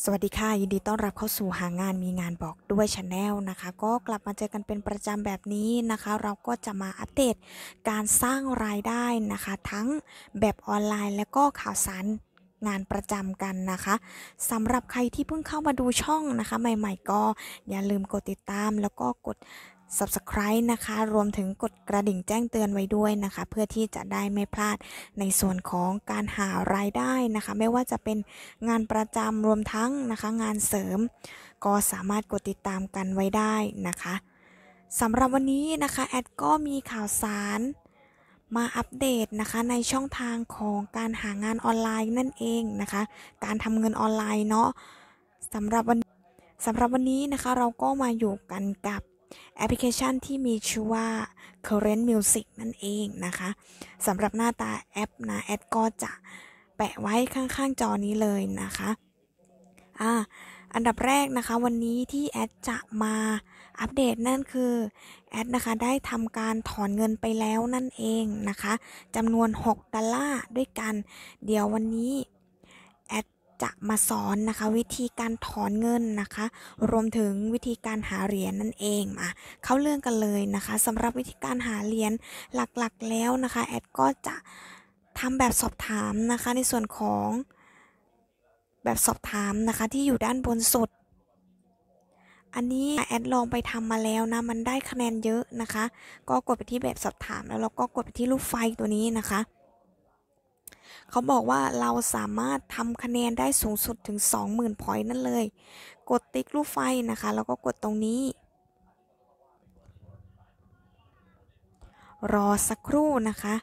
สวัสดีค่ะยินดีต้อนรับเข้าสู่หางานมีงานบอกด้วยชาแนลนะคะ ก็กลับมาเจอกันเป็นประจำแบบนี้นะคะ เราก็จะมาอัปเดตการสร้างรายได้นะคะ ทั้งแบบออนไลน์และก็ข่าวสารงานประจำกันนะคะสำหรับใครที่เพิ่งเข้ามาดูช่องนะคะ ใหม่ๆก็อย่าลืมกดติดตามแล้วก็กด subscribe นะคะ รวมถึงกดกระดิ่งแจ้งเตือนไว้ด้วยนะคะ เพื่อที่จะได้ไม่พลาดในส่วนของการหารายได้นะคะ ไม่ว่าจะเป็นงานประจำรวมทั้งนะคะ งานเสริม ก็สามารถกดติดตามกันไว้ได้นะคะสำหรับวันนี้นะคะแอดก็มีข่าวสารมาอัปเดตนะคะ ในช่องทางของการหางานออนไลน์นั่นเองนะคะ การทำเงินออนไลน์เนาะสำหรับวันสำหรับวันนี้นะคะเราก็มาอยู่กันกับแอปพลิเคชันที่มีชื่อว่า Current Music นั่นเองนะคะสำหรับหน้าตาแอปนะ แอดก็จะแปะไว้ข้างๆจอนี้เลยนะคะอ่าอันดับแรกนะคะวันนี้ที่แอดจะมาอัปเดตนั่นคือ แอดนะคะได้ทำการถอนเงินไปแล้วนั่นเองนะคะจำนวน 6ดอลลาร์ด้วยกันเดี๋ยววันนี้จะมาสอนนะคะวิธีการถอนเงินนะคะ รวมถึงวิธีการหาเหรียญนนั่นเองมาเข้าเรื่องกันเลยนะคะ สำหรับวิธีการหาเหรียญหลักๆแล้วนะคะแอดก็จะทำแบบสอบถามนะคะในส่วนของ แบบสอบถามนะคะที่อยู่ด้านบนสุด อันนี้แอดลองไปทำมาแล้วนะมันได้คะแนนเยอะนะคะ ก็กดไปที่แบบสอบถาม แล้วเราก็กดไปที่รูปไฟตัวนี้นะคะเขาบอกว่าเราสามารถทำคะแนนได้สูงสุดถึง 20,000พอยต์นั่นเลย กดติ๊กรูปไฟนะคะ แล้วก็กดตรงนี้ รอสักครู่นะคะ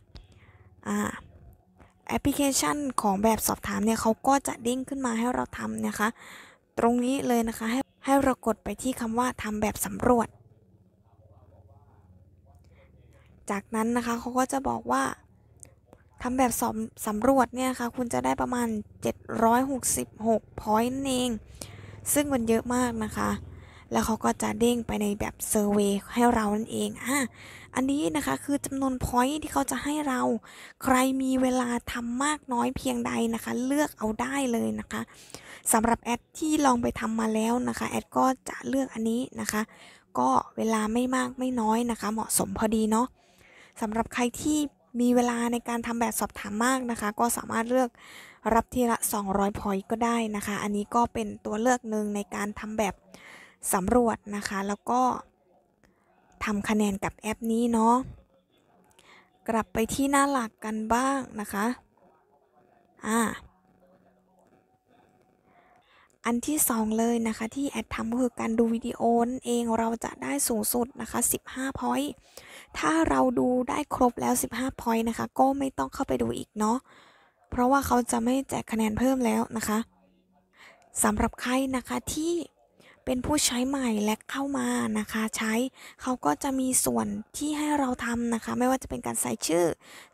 อ่าแอปพลิเคชันของแบบสอบถามเนี่ยเขาก็จะดิ้งขึ้นมาให้เราทำนะคะ ตรงนี้เลยนะคะให้ให้เรากดไปที่คำว่าทำแบบสำรวจ จากนั้นนะคะเขาก็จะบอกว่าทำแบบสอบสำรวจเนี่ยค่ะคุณจะได้ประมาณ 766 point เองซึ่งมันเยอะมากนะคะ แล้วเขาก็จะเด้งไปในแบบเซอร์เวยให้เรานั่นเอง อ่ะอันนี้นะคะคือจำนวน point ที่เขาจะให้เรา ใครมีเวลาทำมากน้อยเพียงใดนะคะ เลือกเอาได้เลยนะคะสำหรับแอดที่ลองไปทำมาแล้วนะคะแอดก็จะเลือกอันนี้นะคะ ก็เวลาไม่มากไม่น้อยนะคะเหมาะสมพอดีเนาะสำหรับใครที่มีเวลาในการทำแบบสอบถามมากนะคะ ก็สามารถเลือกรับทีละ 200พอยต์ก็ได้นะคะ อันนี้ก็เป็นตัวเลือกหนึ่งในการทำแบบสำรวจนะคะ แล้วก็ทำคะแนนกับแอปนี้เนาะกลับไปที่หน้าหลักกันบ้างนะคะอ่าอันที่ 2 เลยนะคะ ที่แอดทำก็คือการดูวิดีโอนเองเราจะได้สูงสุดนะคะ 15 point ถ้าเราดูได้ครบแล้ว 15 point นะคะ ก็ไม่ต้องเข้าไปดูอีกเนาะเพราะว่าเขาจะไม่แจกคะแนนเพิ่มแล้วนะคะสำหรับใครนะคะที่เป็นผู้ใช้ใหม่และเข้ามานะคะ ใช้เขาก็จะมีส่วนที่ให้เราทำนะคะ ไม่ว่าจะเป็นการใส่ชื่อ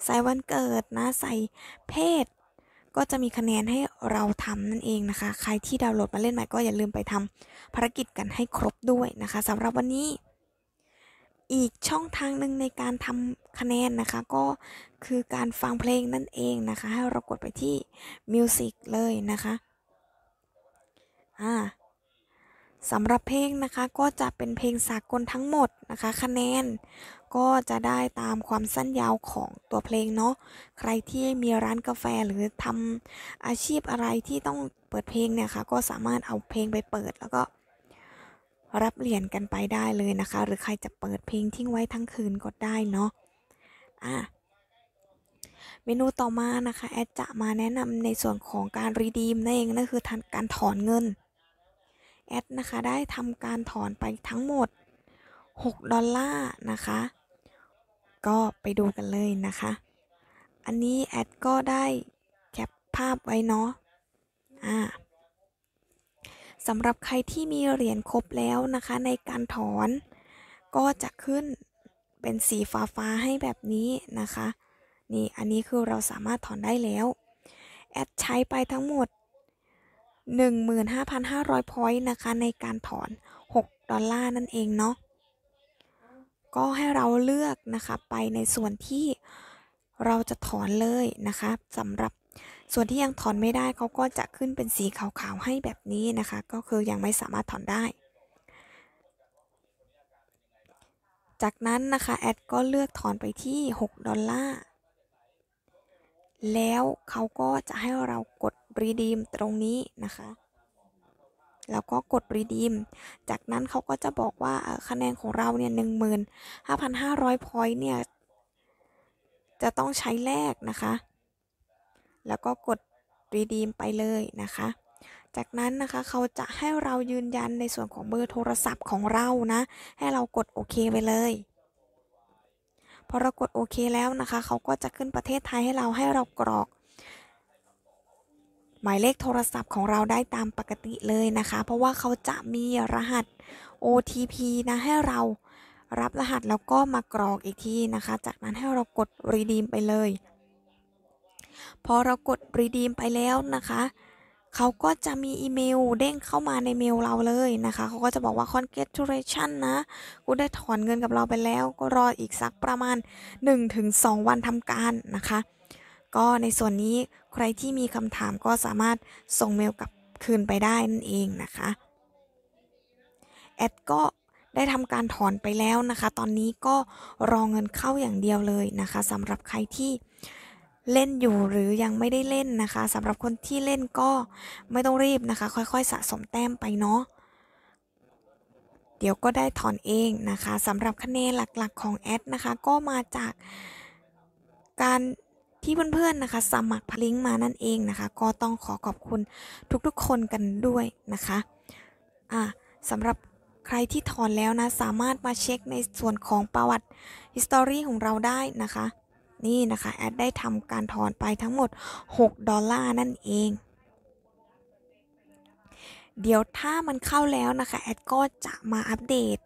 ใส่วันเกิดนะใส่เพศก็จะมีคะแนนให้เราทำนั่นเองนะคะ ใครที่ดาวน์โหลดมาเล่นใหม่ก็อย่าลืมไปทำภารกิจกันให้ครบด้วยนะคะสำหรับวันนี้ อีกช่องทางหนึ่งในการทำคะแนนนะคะก็คือการฟังเพลงนั่นเองนะคะให้เรากดไปที่มิวสิกเลยนะคะอ่าสำหรับเพลงนะคะก็จะเป็นเพลงสากลทั้งหมดนะคะคะแนนก็จะได้ตามความสั้นยาวของตัวเพลงเนาะใครที่มีร้านกาแฟ หรือทำอาชีพอะไรที่ต้องเปิดเพลงเนี่ยคะ่ะก็สามารถเอาเพลงไปเปิด แล้วก็รับเหรียญกันไปได้เลยนะคะ หรือใครจะเปิดเพลงทิ้งไว้ทั้งคืนก็ได้เนาะอ่ะ เมนูต่อมานะคะแอดจะมาแนะนำในส่วนของการรีดีมนั่นเองนั่นคือการถอนเงินแอดนะคะได้ทำการถอนไปทั้งหมด6ดอลลาร์นะคะก็ไปดูกันเลยนะคะ อันนี้แอดก็ได้แคปภาพไว้เนาะ อ่าสำหรับใครที่มีเหรียญครบแล้วนะคะในการถอน ก็จะขึ้นเป็นสีฟ้าฟ้าให้แบบนี้นะคะ นี่อันนี้คือเราสามารถถอนได้แล้ว แอดใช้ไปทั้งหมด 15,500พอยต์นะคะในการถอน 6 ดอลลาร์นั่นเองเนาะก็ให้เราเลือกนะคะไปในส่วนที่เราจะถอนเลยนะคะสำหรับส่วนที่ยังถอนไม่ได้เขาก็จะขึ้นเป็นสีขาวๆ ให้แบบนี้นะคะ ก็คือยังไม่สามารถถอนได้ จากนั้นนะคะแอดก็เลือกถอนไปที่6ดอลลาร์แล้วเขาก็จะให้เรากดรีดีมตรงนี้นะคะแล้วก็กดรีดีมจากนั้นเขาก็จะบอกว่าคะแนนของเราเนี่ยหนึ่งหมื่นห้าพันห้าร้อยพอยต์เนี่ยจะต้องใช้แลกนะคะ แล้วก็กดรีดีมไปเลยนะคะ จากนั้นนะคะเขาจะให้เรายืนยันในส่วนของเบอร์โทรศัพท์ของเรานะให้เรากดโอเคไปเลยพอเรากดโอเคแล้วนะคะเขาก็จะขึ้นประเทศไทยให้เราให้เรากรอกหมายเลขโทรศัพท์ของเราได้ตามปกติเลยนะคะ เพราะว่าเขาจะมีรหัส OTP นะ ให้เรารับรหัสแล้วก็มากรอกอีกทีนะคะ จากนั้นให้เรากดรีดีมไปเลย พอเรากดรีดีมไปแล้วนะคะ เขาก็จะมีอีเมล เด้งเข้ามาในเมลเราเลยนะคะเขาก็จะบอกว่า congratulation นะกูได้ถอนเงินกับเราไปแล้ว ก็รออีกสักประมาณ 1-2 วันทำการนะคะก็ในส่วนนี้ใครที่มีคำถามก็สามารถส่งเมลกลับคืนไปได้นั่นเองนะคะแอดก็ได้ทำการถอนไปแล้วนะคะ ตอนนี้ก็รอเงินเข้าอย่างเดียวเลยนะคะสำหรับใครที่เล่นอยู่หรือยังไม่ได้เล่นนะคะสำหรับคนที่เล่นก็ไม่ต้องรีบนะคะ ค่อยๆสะสมแต้มไปเนาะเดี๋ยวก็ได้ถอนเองนะคะสำหรับคะแนนหลักๆของแอดนะคะก็มาจากการที่เพื่อนๆนะคะสมัครพลิงมานั่นเองนะคะก็ต้องขอขอบคุณทุกๆคนกันด้วยนะคะอ่าสำหรับใครที่ถอนแล้วนะ สามารถมาเช็คในส่วนของประวัติ history ของเราได้นะคะ นี่นะคะ แอดได้ทำการถอนไปทั้งหมด 6 ดอลลาร์นั่นเอง เดี๋ยวถ้ามันเข้าแล้วนะคะ แอดก็จะมาอัปเดต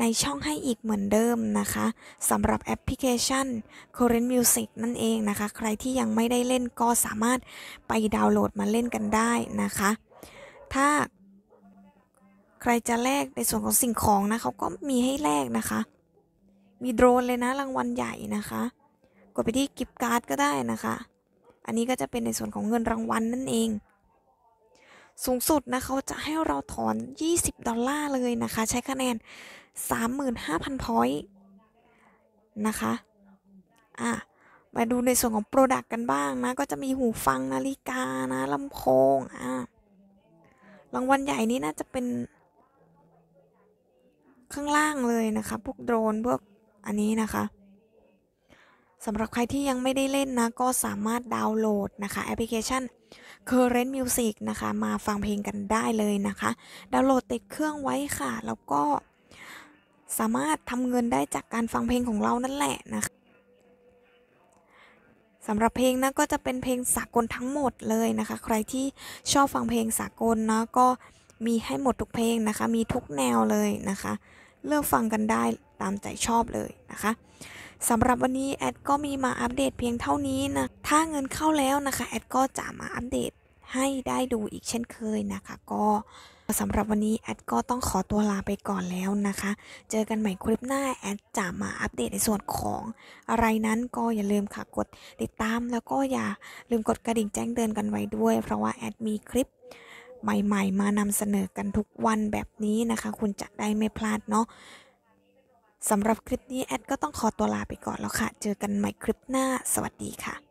ในช่องให้อีกเหมือนเดิมนะคะสำหรับแอปพลิเคชัน c o r r e n t Music นั่นเองนะคะใครที่ยังไม่ได้เล่นก็สามารถไปดาวน์โหลดมาเล่นกันได้นะคะ ถ้าใครจะแลกในส่วนของสิ่งของนะเขาก็มีให้แลกนะคะมีโดรนเลยนะรางวัลใหญ่นะคะกดไปที่กิฟต์การ์ดก็ได้นะคะ อันนี้ก็จะเป็นในส่วนของเงินรางวัลนนั่นเองสูงสุดนะเขาจะให้เราถอน 20 ดอลลาร์เลยนะคะ ใช้คะแนน 35,000พอยต์นะคะ อ่ะมาดูในส่วนของโปรดักต์กันบ้างนะ ก็จะมีหูฟัง นาฬิกานะลำโพงอ่ะรางวัลใหญ่นี้น่าจะเป็น ข้างล่างเลยนะคะ พวกโดรน พวกอันนี้นะคะสำหรับใครที่ยังไม่ได้เล่นนะก็สามารถดาวน์โหลดนะคะ แอปพลิเคชัน Current Music นะคะ มาฟังเพลงกันได้เลยนะคะ ดาวน์โหลดติดเครื่องไว้ค่ะแล้วก็ สามารถทำเงินได้จากการฟังเพลงของเรานั่นแหละนะคะสำหรับเพลงนะก็จะเป็นเพลงสากลทั้งหมดเลยนะคะ ใครที่ชอบฟังเพลงสากลนะก็มีให้หมดทุกเพลงนะคะมีทุกแนวเลยนะคะ เลือกฟังกันได้ตามใจชอบเลยนะคะสำหรับวันนี้แอดก็มีมาอัปเดตเพียงเท่านี้นะ ถ้าเงินเข้าแล้วนะคะแอด ก็จะมาอัปเดตให้ได้ดูอีกเช่นเคยนะคะก็สำหรับวันนี้แอดก็ต้องขอตัวลาไปก่อนแล้วนะคะ เจอกันใหม่คลิปหน้าแอด จะมาอัปเดตในส่วนของอะไรนั้นก็อย่าลืมค่ะกดติดตาม แล้วก็อย่าลืมกดกระดิ่งแจ้งเตือนกันไว้ด้วย เพราะว่าแอดมีคลิปใหม่ ๆ มานำเสนอกันทุกวันแบบนี้นะคะคุณจะได้ไม่พลาดเนาะสำหรับคลิปนี้แอดก็ต้องขอตัวลาไปก่อนแล้วค่ะ เจอกันใหม่คลิปหน้า สวัสดีค่ะ